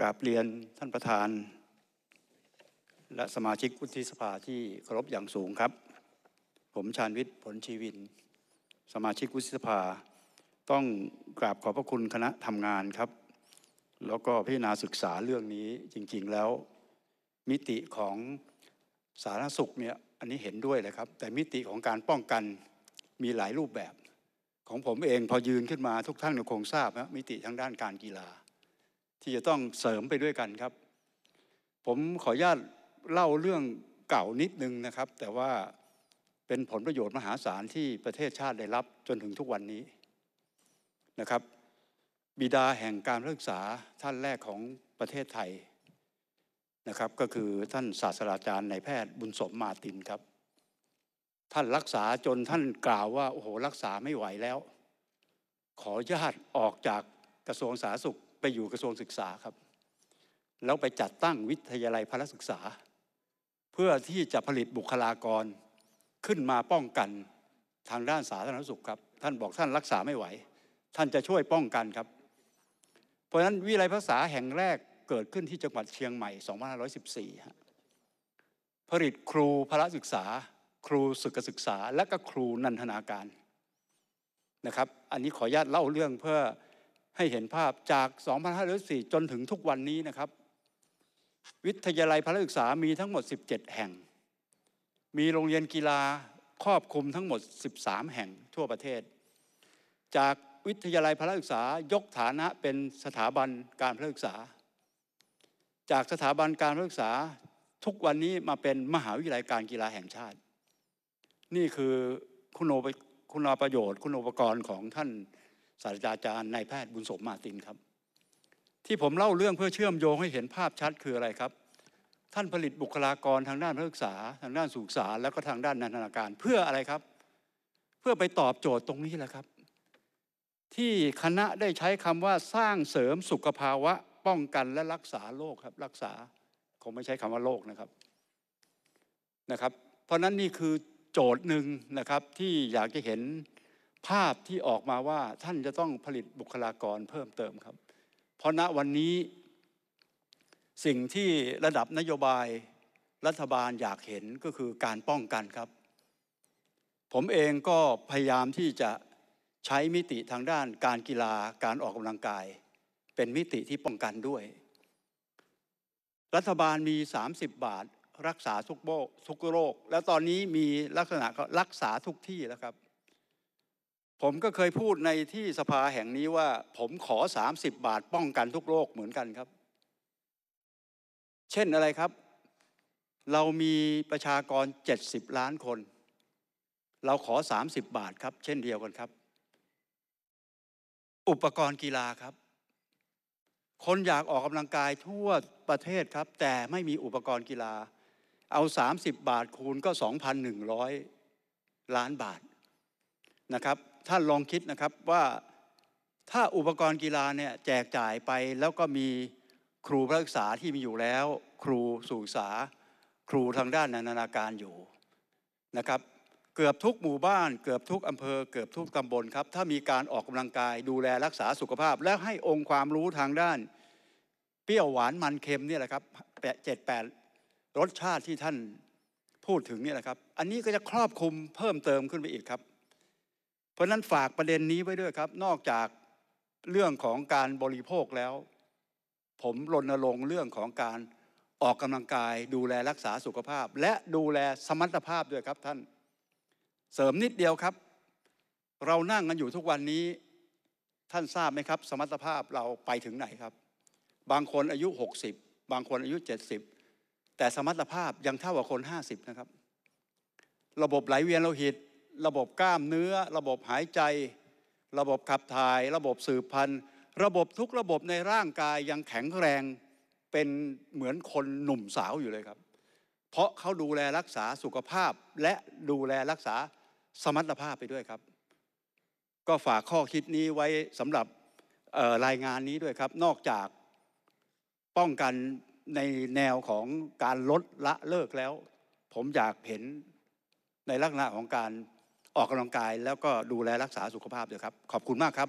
กราบเรียนท่านประธาน และสมาชิกวุฒิสภาที่เคารพอย่างสูงครับ ผมชาญวิทย์ผลชีวิน สมาชิกวุฒิสภา ต้องกราบขอบพระคุณคณะทำงานครับ แล้วก็พิจารณาศึกษาเรื่องนี้จริง ๆแล้ว มิติของสาธารณสุขเนี่ยอันนี้เห็นด้วยเลยครับ แต่มิติของการป้องกันมีหลายรูปแบบ ของผมเอง พอยืนขึ้นมาทุกท่านคงทราบนะมิติทางด้านการกีฬาที่จะต้องเสริมไปด้วยกันครับ ผมขออนุญาตเล่าเรื่องเก่านิดนึงนะครับ แต่ว่าเป็นผลประโยชน์มหาศาลที่ประเทศชาติได้รับจนถึงทุกวันนี้นะครับ บิดาแห่งการศึกษาท่านแรกของประเทศไทยนะครับ ก็คือท่านศาสตราจารย์นายแพทย์บุญสมมาตินครับ ท่านรักษาจนท่านกล่าวว่า โอ้โห รักษาไม่ไหวแล้ว ขอญาตออกจากกระทรวงสาธารณสุขไปอยู่กระทรวงศึกษาครับแล้วไปจัดตั้งวิทยาลัยพละศึกษา เพื่อที่จะผลิตบุคลากรขึ้นมาป้องกันทางด้านสาธารณสุขครับท่านบอกท่านรักษาไม่ไหว ท่านจะช่วยป้องกันครับ เพราะฉะนั้นวิทยาลัยภาษาแห่งแรกเกิดขึ้นที่จังหวัดเชียงใหม่2514ฮะผลิตครูพละศึกษา ครูศึกศึกษาและก็ครูนันทนาการนะครับ อันนี้ขออนุญาตเล่าเรื่องเพื่อให้เห็นภาพจาก 2504จนถึงทุกวันนี้นะครับ วิทยาลัยพระศึกษามีทั้งหมด 17 แห่ง มีโรงเรียนกีฬาครอบคลุมทั้งหมด 13 แห่งทั่วประเทศ จากวิทยาลัยพระศึกษายกฐานะเป็นสถาบันการพระศึกษา จากสถาบันการพระศึกษาทุกวันนี้มาเป็นมหาวิทยาลัยการกีฬาแห่งชาติ นี่คือคุณโอคุณประโยชน์ คุณอุปกรณ์ของท่านศาสตราจารย์นายแพทย์บุญสมมาตินครับ ที่ผมเล่าเรื่องเพื่อเชื่อมโยงให้เห็นภาพชัดคืออะไรครับ ท่านผลิตบุคลากรทางด้านศึกษา ทางด้านสุขศาแล้วก็ทางด้านนันทนาการเพื่ออะไรครับ เพื่อไปตอบโจทย์ตรงนี้แหละครับ ที่คณะได้ใช้คำว่าสร้างเสริมสุขภาวะป้องกันและรักษาโรคครับรักษาคงไม่ใช้คำว่าโรคนะครับนะครับ เพราะนั้นนี่คือโจทย์หนึ่งนะครับที่อยากจะเห็นภาพที่ออกมาว่าท่านจะต้องผลิตบุคลากรเพิ่มเติมครับ เพราะณวันนี้ สิ่งที่ระดับนโยบายรัฐบาลอยากเห็นก็คือการป้องกันครับ ผมเองก็พยายามที่จะใช้มิติทางด้านการกีฬาการออกกำลังกาย เป็นมิติที่ป้องกันด้วย รัฐบาลมี 30 บาทรักษาทุกโรคทุกโรค และตอนนี้มีลักษณะรักษาทุกที่แล้วครับผมก็เคยพูดในที่สภาแห่งนี้ว่าผมขอ 30 บาทป้องกันทุกโรคเหมือนกันครับ เช่นอะไรครับ เรามีประชากร 70 ล้านคน เราขอ 30 บาทครับ เช่นเดียวกันครับ อุปกรณ์กีฬาครับ คนอยากออกกำลังกายทั่วประเทศครับ แต่ไม่มีอุปกรณ์กีฬา เอา 30 บาทคูณก็ 2,100 ล้านบาทนะครับท่านลองคิดนะครับว่าถ้าอุปกรณ์กีฬาเนี่ย แจกจ่ายไป แล้วก็มีครูรักษาที่มีอยู่แล้ว ครูสู่ษาครูทางด้านนานาการอยู่นะครับ เกือบทุกหมู่บ้านเกือบทุกอำเภอ เกือบทุกตำบล ครับ ถ้ามีการออกกำลังกายดูแลรักษาสุขภาพ และให้องค์ความรู้ทางด้าน เปรี้ยวหวานมันเค็มเนี่ยแหละครับแปดเจ็ดแปดรสชาติที่ท่านพูดถึงเนี่ยแหละครับ อันนี้ก็จะครอบคลุมเพิ่มเติมขึ้นไปอีกครับเพราะนั้นฝากประเด็นนี้ไว้ด้วยครับ นอกจากเรื่องของการบริโภคแล้ว ผมรณรงค์เรื่องของการออกกำลังกายดูแลรักษาสุขภาพ และดูแลสมรรถภาพด้วยครับท่าน เสริมนิดเดียวครับ เรานั่งกันอยู่ทุกวันนี้ท่านทราบไหมครับ สมรรถภาพเราไปถึงไหนครับ บางคนอายุ 60 บางคนอายุ 70 แต่สมรรถภาพยังเท่ากับคน50 นะครับ ระบบไหลเวียนโลหิตระบบกล้ามเนื้อ ระบบหายใจ ระบบขับถ่าย ระบบสืบพันธุ์ ระบบทุกระบบในร่างกายยังแข็งแรงเป็นเหมือนคนหนุ่มสาวอยู่เลยครับ เพราะเขาดูแลรักษาสุขภาพ และดูแลรักษาสมรรถภาพไปด้วยครับ ก็ฝากข้อคิดนี้ไว้สำหรับรายงานนี้ด้วยครับ นอกจากป้องกันในแนวของการลดละเลิกแล้ว ผมอยากเห็นในลักษณะของการออกกำลังกายแล้วก็ดูแลรักษาสุขภาพด้วยครับ ขอบคุณมากครับ